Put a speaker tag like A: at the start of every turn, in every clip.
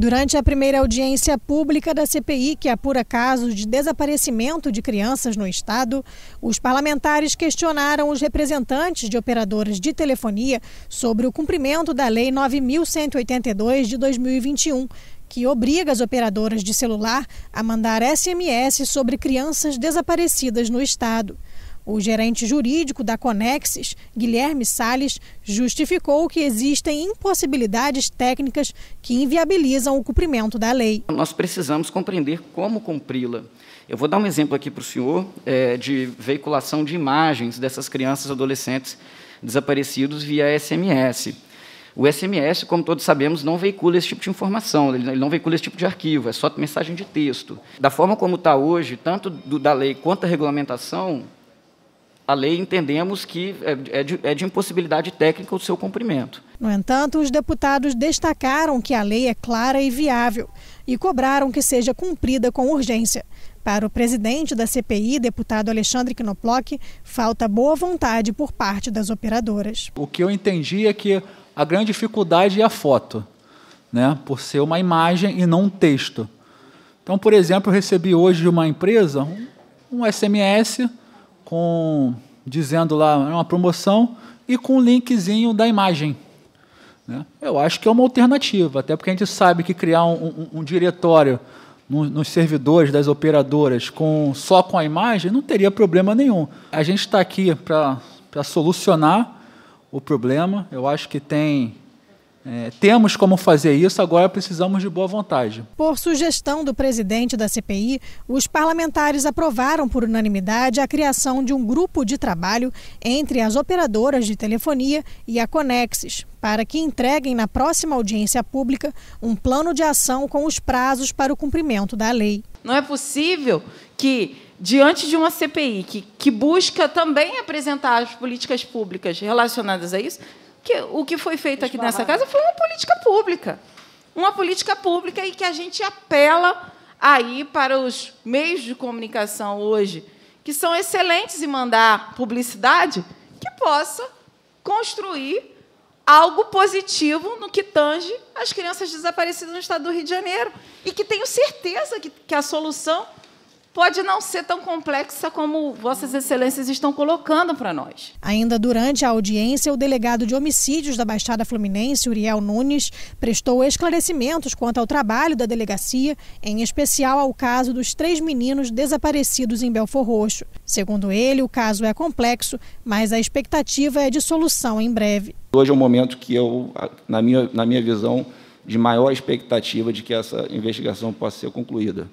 A: Durante a primeira audiência pública da CPI, que apura casos de desaparecimento de crianças no Estado, os parlamentares questionaram os representantes de operadoras de telefonia sobre o cumprimento da Lei 9.182 de 2021, que obriga as operadoras de celular a mandar SMS sobre crianças desaparecidas no Estado. O gerente jurídico da Conexis, Guilherme Sales, justificou que existem impossibilidades técnicas que inviabilizam o cumprimento da lei.
B: Nós precisamos compreender como cumpri-la. Eu vou dar um exemplo aqui para o senhor é, de veiculação de imagens dessas crianças e adolescentes desaparecidos via SMS. O SMS, como todos sabemos, não veicula esse tipo de informação, ele não veicula esse tipo de arquivo, é só mensagem de texto. Da forma como está hoje, tanto do, da lei quanto da regulamentação, a lei entendemos que é, é de, é de, impossibilidade técnica o seu
A: cumprimento. No entanto, os deputados destacaram que a lei é clara e viável e cobraram que seja cumprida com urgência. Para o presidente da CPI, deputado Alexandre Knoploch, falta boa vontade por parte das operadoras.
C: O que eu entendi é que a grande dificuldade é a foto, né? por ser uma imagem e não um texto. Então, por exemplo, eu recebi hoje de uma empresa um SMS com dizendo lá é uma promoção e com um linkzinho da imagem. Né? Eu acho que é uma alternativa, até porque a gente sabe que criar um, um, um diretório nos servidores das operadoras com só com a imagem não teria problema nenhum. A gente está aqui para solucionar o problema. Eu acho que tem é, temos como fazer isso, agora precisamos de boa vontade.
A: Por sugestão do presidente da CPI, os parlamentares aprovaram por unanimidade a criação de um grupo de trabalho entre as operadoras de telefonia e a Conexis, para que entreguem na próxima audiência pública um plano de ação com os prazos para o cumprimento da lei.
B: Não é possível que diante de
A: uma CPI
B: que, que busca também apresentar as políticas públicas relacionadas a isso, que o que foi feito aqui nessa casa foi uma política pública. Uma política pública e que a gente apela aí para os meios de comunicação hoje, que são excelentes em mandar publicidade, que possa construir algo positivo no que tange as crianças desaparecidas no estado do Rio de Janeiro. E que tenho certeza que, que a solução pode não ser tão complexa como
A: Vossas Excelências estão colocando para nós. Ainda durante a audiência, o delegado de homicídios da Baixada Fluminense, Uriel Nunes, prestou esclarecimentos quanto ao trabalho da delegacia, em especial ao caso dos três meninos desaparecidos em Belfor Roxo. Segundo ele, o caso é complexo, mas a expectativa é de solução em breve.
D: Hoje é um momento que eu, na minha, na minha visão, de maior expectativa de que essa investigação possa ser concluída.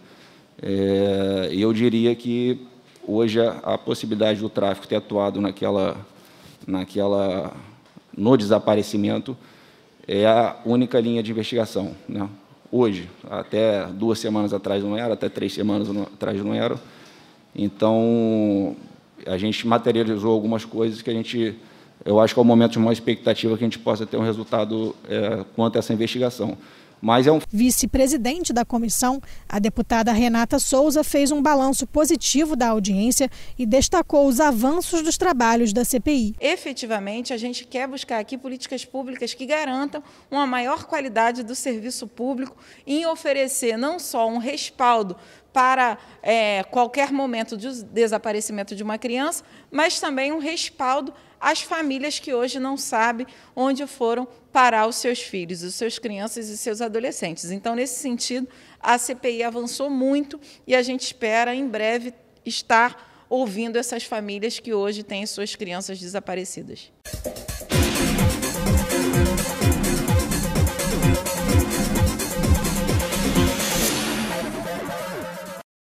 D: É, eu diria que hoje a, a, possibilidade do tráfico ter atuado naquela, naquela, no desaparecimento é a única linha de investigação. Né? Hoje, até duas semanas atrás não era, até três semanas atrás não era. Então, a gente materializou algumas coisas que a gente, eu acho que é o momento de maior expectativa que a gente possa ter um resultado é, quanto a essa investigação mas é um.
A: Vice-presidente da comissão, a deputada Renata Souza fez um balanço positivo da audiência e destacou os avanços dos trabalhos da CPI.
B: Efetivamente, a gente quer buscar aqui políticas públicas que garantam uma maior qualidade do serviço público em oferecer não só um respaldo para é, qualquer momento de desaparecimento de uma criança, mas também um respaldo as famílias que hoje não sabem onde foram parar os seus filhos, os seus crianças e seus adolescentes. Então, nesse sentido, a CPI avançou muito e a gente espera em breve estar ouvindo essas famílias que hoje têm suas crianças desaparecidas.